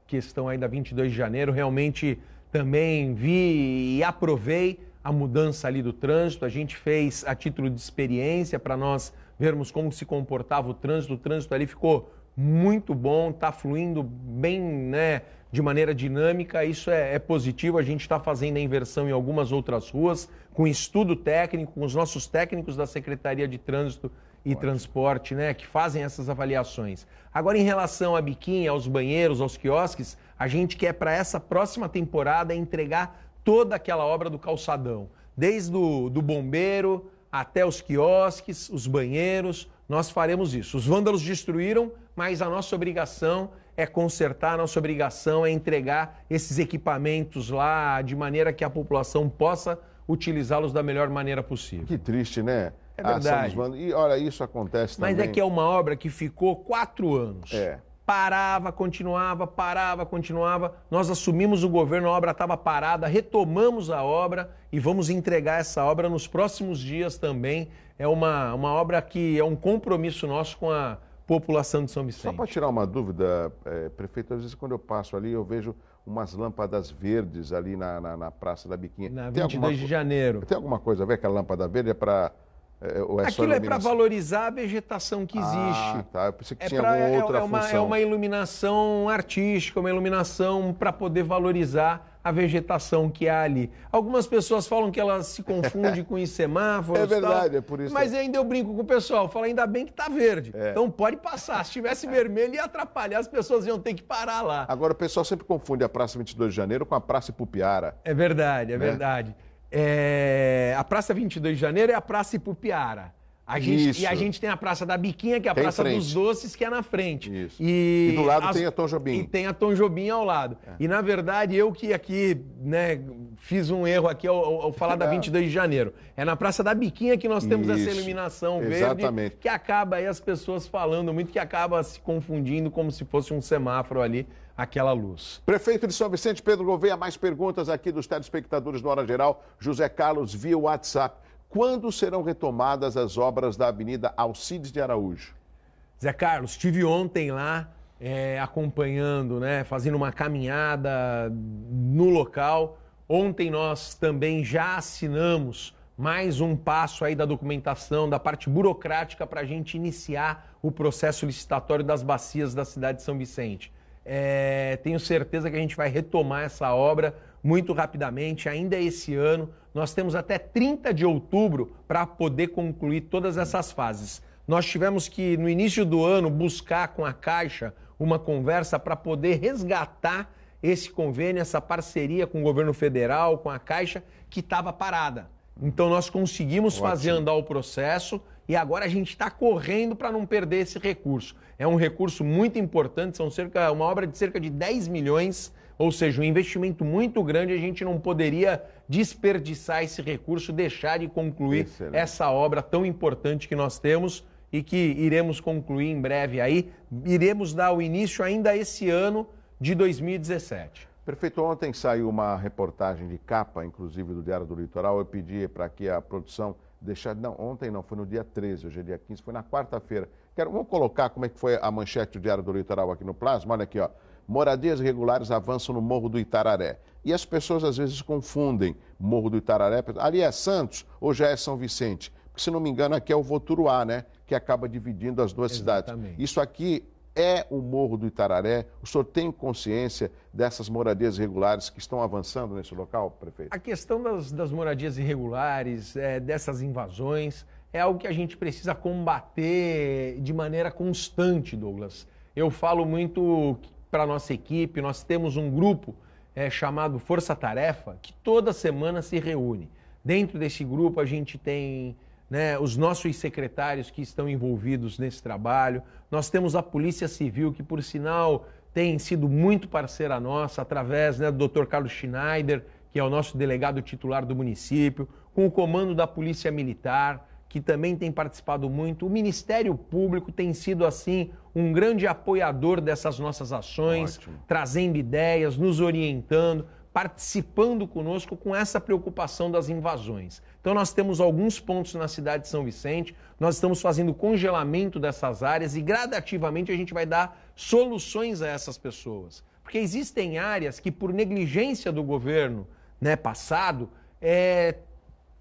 Speaker 3: questão aí da 22 de janeiro. Realmente também vi e aprovei a mudança ali do trânsito. A gente fez a título de experiência para nós vermos como se comportava o trânsito. O trânsito ali ficou muito bom, está fluindo bem, né, de maneira dinâmica. Isso é, é positivo. A gente está fazendo a inversão em algumas outras ruas, com estudo técnico, com os nossos técnicos da Secretaria de Trânsito e Transporte, né, que fazem essas avaliações. Agora, em relação à biquinha, aos banheiros, aos quiosques, a gente quer para essa próxima temporada entregar toda aquela obra do calçadão, desde o do bombeiro até os quiosques, os banheiros, nós faremos isso. Os vândalos destruíram, mas a nossa obrigação é consertar, a nossa obrigação é entregar esses equipamentos lá de maneira que a população possa utilizá-los da melhor maneira possível.
Speaker 1: Que triste, né? É ah, verdade. E olha, isso acontece também. Mas é que é
Speaker 3: uma obra que ficou quatro anos. É parava, continuava, parava, continuava. Nós assumimos o governo, a obra estava parada, retomamos a obra e vamos entregar essa obra nos próximos dias também. É uma, uma obra que é um compromisso nosso com a
Speaker 1: população de São Vicente. Só para tirar uma dúvida, é, prefeito, às vezes quando eu passo ali eu vejo umas lâmpadas verdes ali na, na, na Praça da Biquinha. Na 22 alguma, de janeiro. Tem alguma coisa a ver com a lâmpada verde? É para é, é, é Aquilo é para
Speaker 3: valorizar a vegetação que ah, existe. Ah, tá. Eu pensei que é tinha pra, é, outra é, uma, é função. É uma iluminação artística, uma iluminação para poder valorizar a vegetação que há ali. Algumas pessoas falam que ela se confunde com os semáforos. É verdade, tal, é por isso. Mas ainda eu brinco com o pessoal, falo, ainda bem que está verde. É. Então pode passar. Se tivesse vermelho,
Speaker 1: ia atrapalhar, as pessoas iam ter que parar lá. Agora, o pessoal sempre confunde a Praça 22 de Janeiro com a Praça Pupiara.
Speaker 3: É verdade, é né? verdade. É, a Praça 22 de Janeiro é a Praça Ipupiara. A gente, Isso. e a gente tem a Praça da Biquinha, que é a tem Praça dos Doces, que é na frente. Isso. E, e do lado as, tem a Tom Jobim. E tem a Tom Jobim ao lado. É. E, na verdade, eu que aqui né, fiz um erro aqui ao, ao falar da 22 é. de janeiro. É na Praça da Biquinha que nós temos Isso. essa iluminação Exatamente. verde, que acaba aí as pessoas falando muito, que acaba se confundindo como se fosse um semáforo ali aquela luz.
Speaker 1: Prefeito de São Vicente, Pedro Gouveia, mais perguntas aqui dos telespectadores do Hora Geral. José Carlos, via WhatsApp. Quando serão retomadas as obras da Avenida Alcides de Araújo?
Speaker 3: Zé Carlos, estive ontem lá é, acompanhando, né, fazendo uma caminhada no local. Ontem nós também já assinamos mais um passo aí da documentação, da parte burocrática para a gente iniciar o processo licitatório das bacias da cidade de São Vicente. É, tenho certeza que a gente vai retomar essa obra muito rapidamente, ainda esse ano. Nós temos até 30 de outubro para poder concluir todas essas fases. Nós tivemos que, no início do ano, buscar com a Caixa uma conversa para poder resgatar esse convênio, essa parceria com o governo federal, com a Caixa, que estava parada. Então, nós conseguimos Ótimo. fazer andar o processo e agora a gente está correndo para não perder esse recurso. É um recurso muito importante, são cerca, uma obra de cerca de 10 milhões, ou seja, um investimento muito grande, a gente não poderia desperdiçar esse recurso, deixar de concluir Excelente. essa obra tão importante que nós temos e que iremos concluir em breve aí. Iremos
Speaker 1: dar o início ainda esse ano de 2017. Prefeito, ontem saiu uma reportagem de capa, inclusive do Diário do Litoral. Eu pedi para que a produção deixar. Não, ontem não, foi no dia 13, hoje é dia 15, foi na quarta-feira. Quero, vamos colocar como é que foi a manchete do Diário do Litoral aqui no Plasma. Olha aqui, ó. Moradias irregulares avançam no Morro do Itararé. E as pessoas às vezes confundem Morro do Itararé. Ali é Santos ou já é São Vicente? Porque, se não me engano, aqui é o Voturuá, né? Que acaba dividindo as duas Exatamente. cidades. Isso aqui é o Morro do Itararé? O senhor tem consciência dessas moradias irregulares que estão avançando nesse local, prefeito?
Speaker 3: A questão das, das moradias irregulares, é, dessas invasões, é algo que a gente precisa combater de maneira constante, Douglas. Eu falo muito para nossa equipe, nós temos um grupo é, chamado Força Tarefa que toda semana se reúne. Dentro desse grupo a gente tem né, os nossos secretários que estão envolvidos nesse trabalho. Nós temos a Polícia Civil, que, por sinal, tem sido muito parceira nossa, através né, do Dr. Carlos Schneider, que é o nosso delegado titular do município, com o comando da Polícia Militar, que também tem participado muito. O Ministério Público tem sido, assim, um grande apoiador dessas nossas ações, Ótimo. trazendo ideias, nos orientando participando conosco com essa preocupação das invasões. Então, nós temos alguns pontos na cidade de São Vicente, nós estamos fazendo congelamento dessas áreas e gradativamente a gente vai dar soluções a essas pessoas. Porque existem áreas que, por negligência do governo né, passado, é,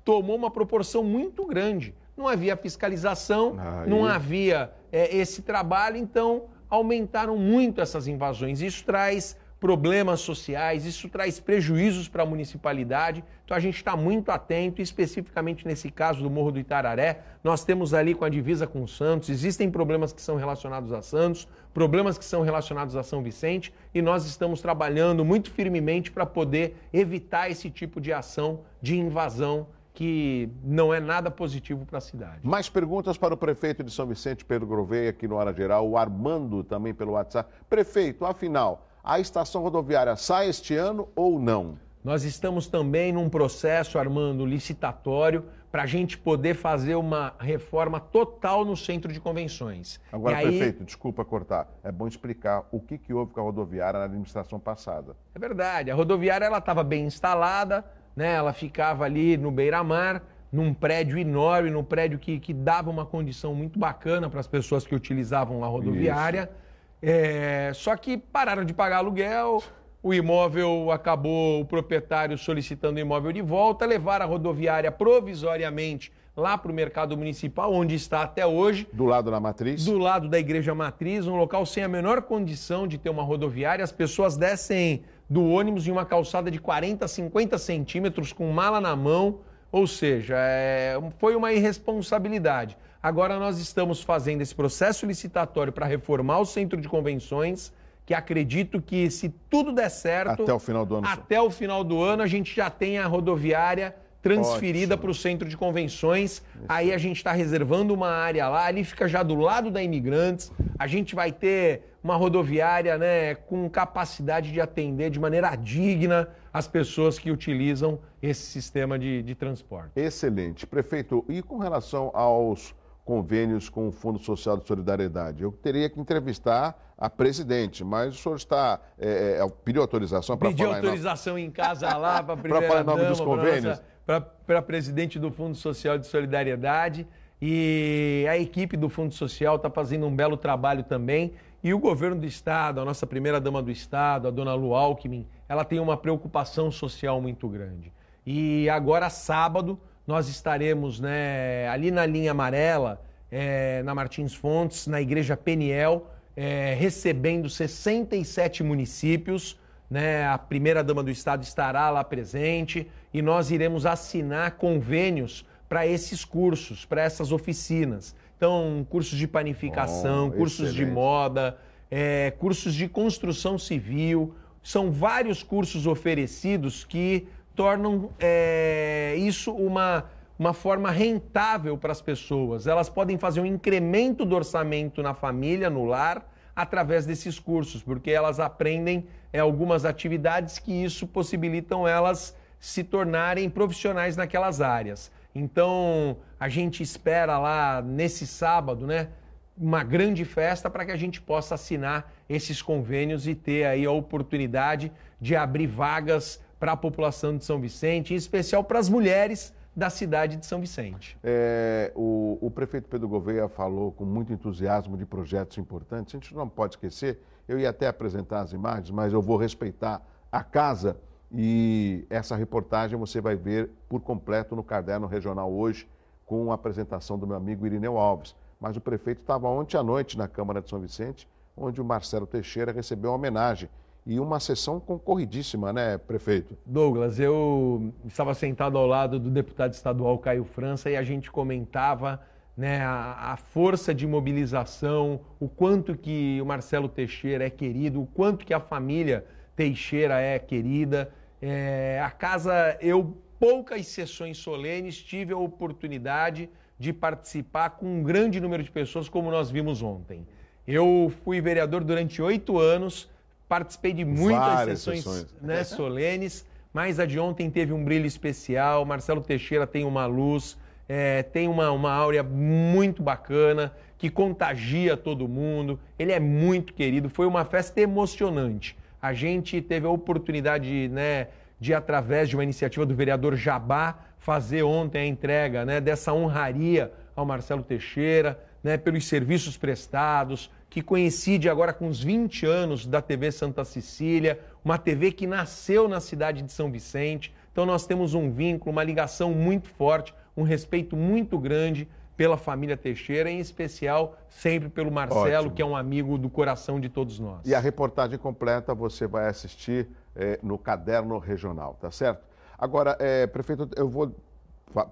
Speaker 3: tomou uma proporção muito grande. Não havia fiscalização, Aí. não havia é, esse trabalho, então aumentaram muito essas invasões. Isso traz problemas sociais, isso traz prejuízos para a municipalidade. Então a gente está muito atento, especificamente nesse caso do Morro do Itararé. Nós temos ali com a divisa com Santos, existem problemas que são relacionados a Santos, problemas que são relacionados a São Vicente, e nós estamos trabalhando muito firmemente para poder evitar esse tipo de ação de invasão que não é nada positivo para a cidade.
Speaker 1: Mais perguntas para o prefeito de São Vicente, Pedro Groveia, aqui no Hora Geral, o Armando também pelo WhatsApp. Prefeito, afinal, a estação rodoviária sai este ano ou não?
Speaker 3: Nós estamos também num processo, Armando, licitatório, para a gente poder fazer uma reforma total no centro de convenções. Agora, prefeito,
Speaker 1: desculpa cortar. É bom explicar o que, que houve com a rodoviária na administração passada.
Speaker 3: É verdade. A rodoviária ela estava bem instalada, né? ela ficava ali no beira-mar, num prédio enorme, num prédio que, que dava uma condição muito bacana para as pessoas que utilizavam a rodoviária. Isso. É, só que pararam de pagar aluguel, o imóvel acabou, o proprietário solicitando o imóvel de volta, levaram a rodoviária provisoriamente lá para o mercado municipal, onde está até hoje. Do lado da matriz? Do lado da igreja matriz, um local sem a menor condição de ter uma rodoviária. As pessoas descem do ônibus em uma calçada de 40, 50 centímetros, com mala na mão. Ou seja, é, foi uma irresponsabilidade. Agora nós estamos fazendo esse processo licitatório para reformar o centro de convenções, que acredito que se tudo der certo, até o final do ano, até o final do ano a gente já tem a rodoviária transferida para o centro de convenções. Isso. Aí a gente está reservando uma área lá, ali fica já do lado da Imigrantes. A gente vai ter uma rodoviária né, com capacidade de atender de maneira digna as pessoas que utilizam esse sistema de, de transporte.
Speaker 1: Excelente. Prefeito, e com relação aos convênios com o Fundo Social de Solidariedade. Eu teria que entrevistar a presidente, mas o senhor está. É, é, é pediu autorização para falar. Pediu
Speaker 3: autorização em, nome... em casa lá para Para falar em nome dos convênios? Para presidente do Fundo Social de Solidariedade. E a equipe do Fundo Social está fazendo um belo trabalho também. E o governo do Estado, a nossa primeira-dama do Estado, a dona Lu Alckmin, ela tem uma preocupação social muito grande. E agora, sábado, nós estaremos né, ali na linha amarela, é, na Martins Fontes, na Igreja Peniel, é, recebendo 67 municípios. Né, a primeira-dama do Estado estará lá presente e nós iremos assinar convênios para esses cursos, para essas oficinas. Então, cursos de panificação, oh, cursos excelente. de moda, é, cursos de construção civil. São vários cursos oferecidos que tornam é, isso uma, uma forma rentável para as pessoas. Elas podem fazer um incremento do orçamento na família, no lar, através desses cursos, porque elas aprendem é, algumas atividades que isso possibilitam elas se tornarem profissionais naquelas áreas. Então, a gente espera lá nesse sábado, né? Uma grande festa para que a gente possa assinar esses convênios e ter aí a oportunidade de abrir vagas para a população de São Vicente, em especial para as mulheres da cidade de São Vicente.
Speaker 1: É, o, o, prefeito Pedro Gouveia falou com muito entusiasmo de projetos importantes. A gente não pode esquecer, eu ia até apresentar as imagens, mas eu vou respeitar a casa e essa reportagem você vai ver por completo no Caderno Regional hoje, com a apresentação do meu amigo Irineu Alves. Mas o prefeito estava ontem à noite na Câmara de São Vicente, onde o Marcelo Teixeira recebeu uma homenagem e uma sessão concorridíssima, né, prefeito? Douglas,
Speaker 3: eu estava sentado ao lado do deputado estadual Caio França e a gente comentava né, a, a, força de mobilização, o quanto que o Marcelo Teixeira é querido, o quanto que a família Teixeira é querida. É, a casa, eu poucas sessões solenes tive a oportunidade de participar com um grande número de pessoas, como nós vimos ontem. Eu fui vereador durante oito anos participei de muitas sessões, sessões. Né, é. solenes, mas a de ontem teve um brilho especial. Marcelo Teixeira tem uma luz, é, tem uma, uma áurea muito bacana, que contagia todo mundo. Ele é muito querido. Foi uma festa emocionante. A gente teve a oportunidade né, de, através de uma iniciativa do vereador Jabá, fazer ontem a entrega né, dessa honraria ao Marcelo Teixeira, né, pelos serviços prestados, que coincide agora com os 20 anos da TV Santa Cecília, uma TV que nasceu na cidade de São Vicente. Então nós temos um vínculo, uma ligação muito forte, um respeito muito grande pela família Teixeira, em especial sempre pelo Marcelo, Ótimo. que é um amigo do coração de todos
Speaker 1: nós. E a reportagem completa você vai assistir é, no Caderno Regional, tá certo? Agora, é, prefeito, eu vou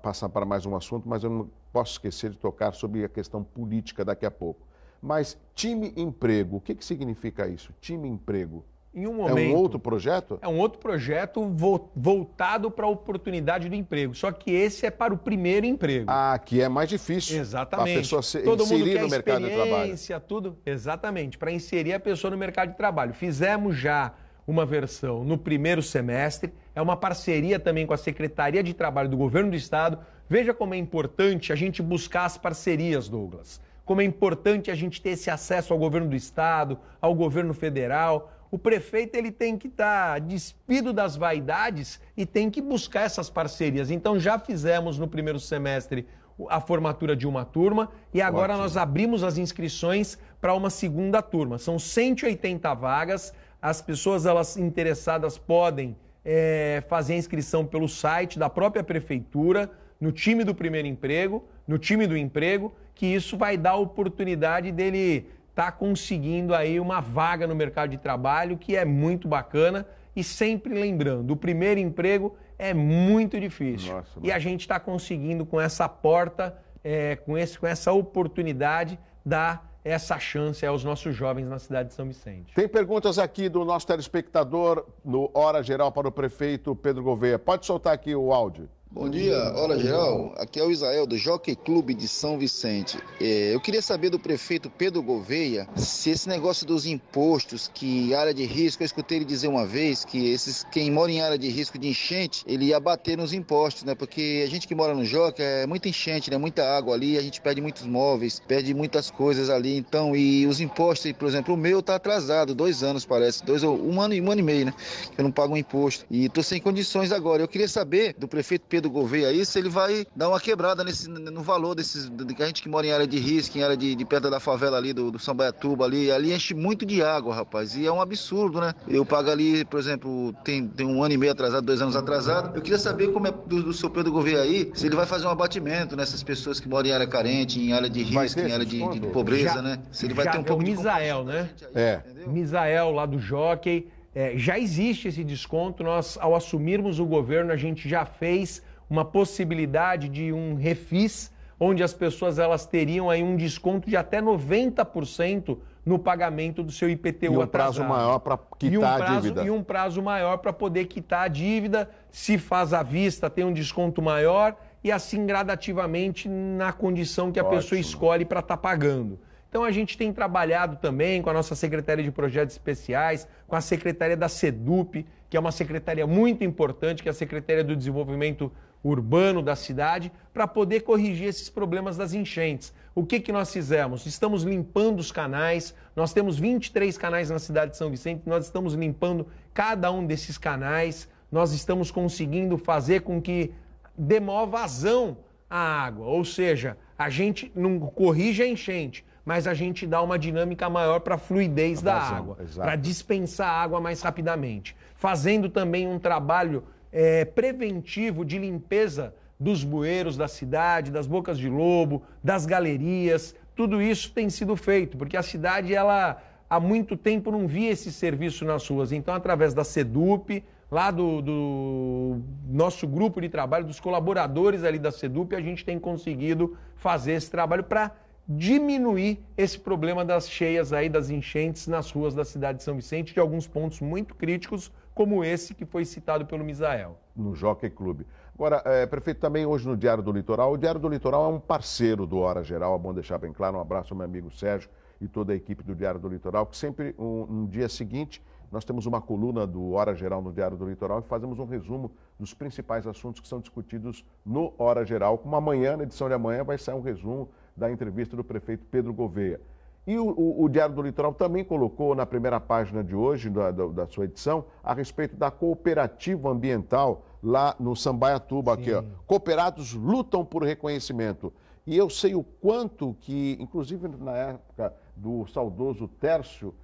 Speaker 1: passar para mais um assunto, mas eu não posso esquecer de tocar sobre a questão política daqui a pouco. Mas time emprego, o que, que significa isso? Time emprego?
Speaker 3: Em um momento, é um outro projeto? É um outro projeto vo voltado para a oportunidade do emprego. Só que esse é para o primeiro emprego. Ah, que é mais difícil. Exatamente. Para a pessoa se Todo inserir no mercado de trabalho. tudo. Exatamente. Para inserir a pessoa no mercado de trabalho. Fizemos já uma versão no primeiro semestre. É uma parceria também com a Secretaria de Trabalho do Governo do Estado. Veja como é importante a gente buscar as parcerias, Douglas como é importante a gente ter esse acesso ao governo do estado, ao governo federal. O prefeito ele tem que estar tá despido das vaidades e tem que buscar essas parcerias. Então já fizemos no primeiro semestre a formatura de uma turma e agora Ótimo. nós abrimos as inscrições para uma segunda turma. São 180 vagas. As pessoas elas interessadas podem é, fazer a inscrição pelo site da própria prefeitura, no time do primeiro emprego no time do emprego, que isso vai dar a oportunidade dele estar tá conseguindo aí uma vaga no mercado de trabalho, que é muito bacana. E sempre lembrando, o primeiro emprego é muito difícil. Nossa, e a gente está conseguindo com essa porta, é, com, esse, com essa oportunidade, dar essa chance aos nossos jovens na cidade de São Vicente.
Speaker 1: Tem perguntas aqui do nosso telespectador no Hora Geral para o prefeito Pedro Gouveia. Pode soltar aqui o áudio. Bom dia, hora geral.
Speaker 2: Aqui é o Israel do Jockey Clube de São Vicente. É, eu queria saber do prefeito Pedro Gouveia se esse negócio dos impostos, que área de risco, eu escutei ele dizer uma vez que esses quem mora em área de risco de enchente, ele ia bater nos impostos, né? Porque a gente que mora no Jockey é muita enchente, né? Muita água ali, a gente perde muitos móveis, perde muitas coisas ali. Então, e os impostos, por exemplo, o meu tá atrasado, dois anos parece, dois ou um ano, um ano e meio, né? Eu não pago um imposto e tô sem condições agora. Eu queria saber do prefeito Pedro Alfredo Gouveia isso, ele vai dar uma quebrada nesse, no valor desses. De, a gente que mora em área de risco, em área de, de perto da favela ali, do, do Sambaiatuba ali, ali enche muito de água, rapaz. E é um absurdo, né? Eu pago ali, por exemplo, tem, tem um ano e meio atrasado, dois anos atrasado. Eu queria saber como é do, do seu Pedro Gouveia aí, se ele vai fazer um abatimento nessas pessoas que moram em área carente, em área de risco, em área de, de, de pobreza, já, né? Se ele vai já, ter um pouco é o Misael,
Speaker 3: né? Aí, é. Misael lá do Jockey. É, já existe esse desconto, nós, ao assumirmos o governo, a gente já fez uma possibilidade de um refis, onde as pessoas elas teriam aí um desconto de até 90% no pagamento do seu IPTU e um atrasado. prazo maior para quitar um prazo, a dívida. E um prazo maior para poder quitar a dívida, se faz à vista, tem um desconto maior e assim gradativamente na condição que a Ótimo. pessoa escolhe para estar tá pagando. Então a gente tem trabalhado também com a nossa Secretaria de Projetos Especiais, com a Secretaria da SEDUP, que é uma secretaria muito importante, que é a Secretaria do Desenvolvimento urbano da cidade para poder corrigir esses problemas das enchentes. O que, que nós fizemos? Estamos limpando os canais, nós temos 23 canais na cidade de São Vicente, nós estamos limpando cada um desses canais, nós estamos conseguindo fazer com que dê maior vazão à água, ou seja, a gente não corrige a enchente, mas a gente dá uma dinâmica maior para a fluidez da água, para dispensar a água mais rapidamente. Fazendo também um trabalho é, preventivo de limpeza dos bueiros da cidade, das bocas de lobo, das galerias, tudo isso tem sido feito, porque a cidade ela há muito tempo não via esse serviço nas ruas. Então, através da SEDUP, lá do, do, nosso grupo de trabalho, dos colaboradores ali da SEDUP, a gente tem conseguido fazer esse trabalho para diminuir esse problema das cheias aí, das enchentes nas ruas da cidade de São Vicente, de alguns pontos muito críticos, como esse que foi citado pelo Misael.
Speaker 1: No Jockey Clube. Agora, é, prefeito, também hoje no Diário do Litoral, o Diário do Litoral é um parceiro do Hora Geral, é bom deixar bem claro. Um abraço ao meu amigo Sérgio e toda a equipe do Diário do Litoral, que sempre, um, no dia seguinte, nós temos uma coluna do Hora Geral no Diário do Litoral e fazemos um resumo dos principais assuntos que são discutidos no Hora Geral. Como amanhã, na edição de amanhã, vai sair um resumo da entrevista do prefeito Pedro Gouveia. E o, o, o, Diário do Litoral também colocou na primeira página de hoje, da, da, da, sua edição, a respeito da cooperativa ambiental lá no Sambaiatuba, Tuba aqui, ó. Cooperados lutam por reconhecimento. E eu sei o quanto que, inclusive na época do saudoso Tércio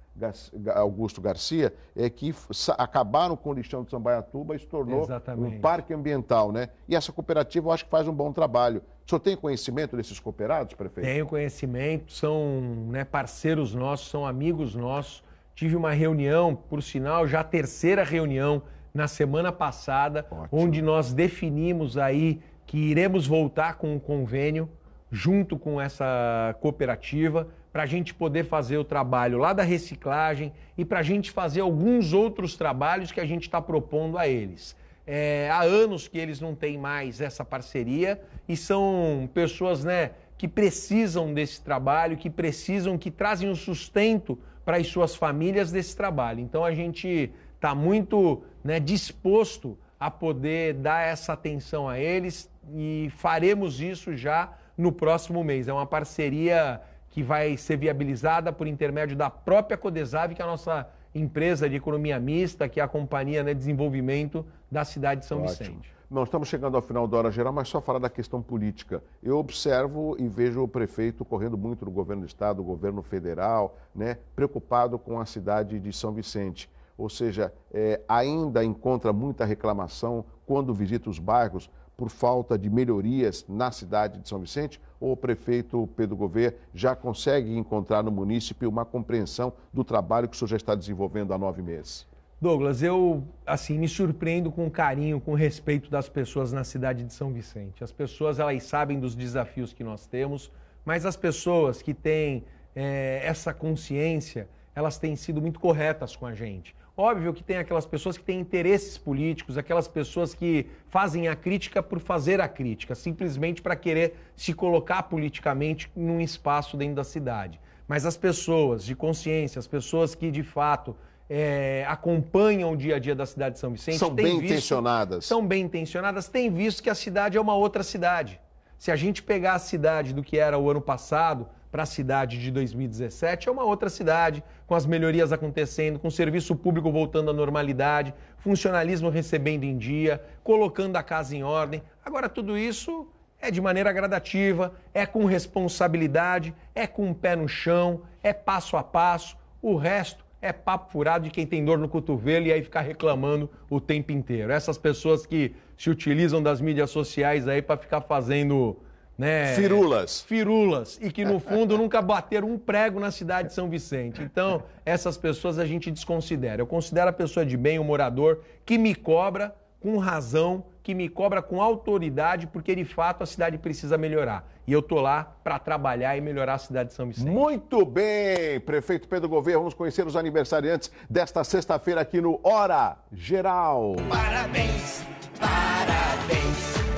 Speaker 1: Augusto Garcia, é que acabaram com o lixão de Sambaiatuba e se tornou Exatamente. um parque ambiental, né? E essa cooperativa eu acho que faz um bom trabalho. O senhor tem conhecimento desses cooperados, prefeito?
Speaker 3: Tenho conhecimento, são né, parceiros nossos, são amigos nossos. Tive uma reunião, por sinal, já a terceira reunião na semana passada, Ótimo. onde nós definimos aí que iremos voltar com um convênio junto com essa cooperativa para a gente poder fazer o trabalho lá da reciclagem e para a gente fazer alguns outros trabalhos que a gente está propondo a eles. É, há anos que eles não têm mais essa parceria e são pessoas né, que precisam desse trabalho, que precisam, que trazem um sustento para as suas famílias desse trabalho. Então a gente está muito né, disposto a poder dar essa atenção a eles e faremos isso já no próximo mês. É uma parceria que vai ser viabilizada por intermédio da própria Codesave, que é a nossa empresa de economia mista, que é a companhia né, de desenvolvimento da cidade de São Ótimo. Vicente.
Speaker 1: Não, estamos chegando ao final da hora geral, mas só falar da questão política. Eu observo e vejo o prefeito correndo muito no governo do estado, no governo federal, né, preocupado com a cidade de São Vicente. Ou seja, é, ainda encontra muita reclamação quando visita os bairros por falta de melhorias na cidade de São Vicente? Ou o prefeito Pedro Gouveia já consegue encontrar no município uma compreensão do trabalho que o senhor já está desenvolvendo há nove meses?
Speaker 3: Douglas, eu assim me surpreendo com o carinho, com o respeito das pessoas na cidade de São Vicente. As pessoas elas sabem dos desafios que nós temos, mas as pessoas que têm é, essa consciência, elas têm sido muito corretas com a gente. Óbvio que tem aquelas pessoas que têm interesses políticos, aquelas pessoas que fazem a crítica por fazer a crítica, simplesmente para querer se colocar politicamente num espaço dentro da cidade. Mas as pessoas de consciência, as pessoas que de fato é, acompanham o dia a dia da cidade de São Vicente. São bem visto, intencionadas. São bem intencionadas, têm visto que a cidade é uma outra cidade. Se a gente pegar a cidade do que era o ano passado para a cidade de 2017, é uma outra cidade, com as melhorias acontecendo, com o serviço público voltando à normalidade, funcionalismo recebendo em dia, colocando a casa em ordem. Agora, tudo isso é de maneira gradativa, é com responsabilidade, é com o pé no chão, é passo a passo. O resto é papo furado de quem tem dor no cotovelo e aí ficar reclamando o tempo inteiro. Essas pessoas que se utilizam das mídias sociais aí para ficar fazendo. Né, firulas. Firulas. E que, no fundo, nunca bateram um prego na cidade de São Vicente. Então, essas pessoas a gente desconsidera. Eu considero a pessoa de bem, o morador, que me cobra com razão, que me cobra com autoridade, porque de fato a cidade precisa melhorar. E eu estou lá para trabalhar e melhorar a cidade de São
Speaker 1: Vicente. Muito bem, prefeito Pedro Gouveia, vamos conhecer os aniversariantes desta sexta-feira aqui no Hora Geral. Parabéns,
Speaker 3: parabéns.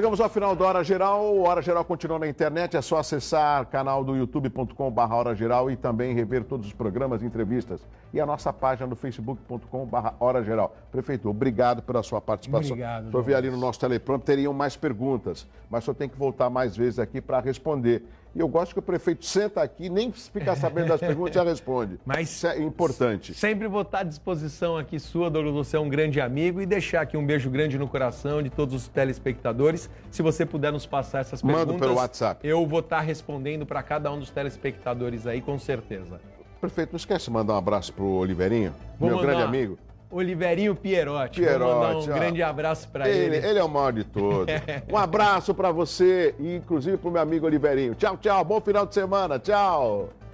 Speaker 1: Chegamos ao final do Hora Geral. O Hora Geral continua na internet. É só acessar canal do youtube.com.br Hora Geral e também rever todos os programas, entrevistas e a nossa página no facebook.com.br Hora Geral. Prefeito, obrigado pela sua participação. Obrigado. Estou vendo ali no nosso teleprompter, teriam mais perguntas, mas só tem que voltar mais vezes aqui para responder. E eu gosto que o prefeito senta aqui, nem ficar sabendo das perguntas, já responde.
Speaker 3: Mas Isso é importante. Sempre estar à disposição aqui sua, Douglas, você é um grande amigo, e deixar aqui um beijo grande no coração de todos os telespectadores. Se você puder nos passar essas perguntas. Mando pelo WhatsApp. Eu vou estar respondendo para cada um dos telespectadores aí, com certeza.
Speaker 1: Prefeito, não esquece de mandar um abraço o Oliveirinho, Vou meu mandar. grande amigo.
Speaker 3: Oliverinho Pierotti.
Speaker 1: Pierotti. um ó. grande abraço para ele, ele, ele. é o maior de todos. É. um abraço para você e inclusive para o meu amigo Oliverinho. Tchau, tchau. Bom final de semana. Tchau.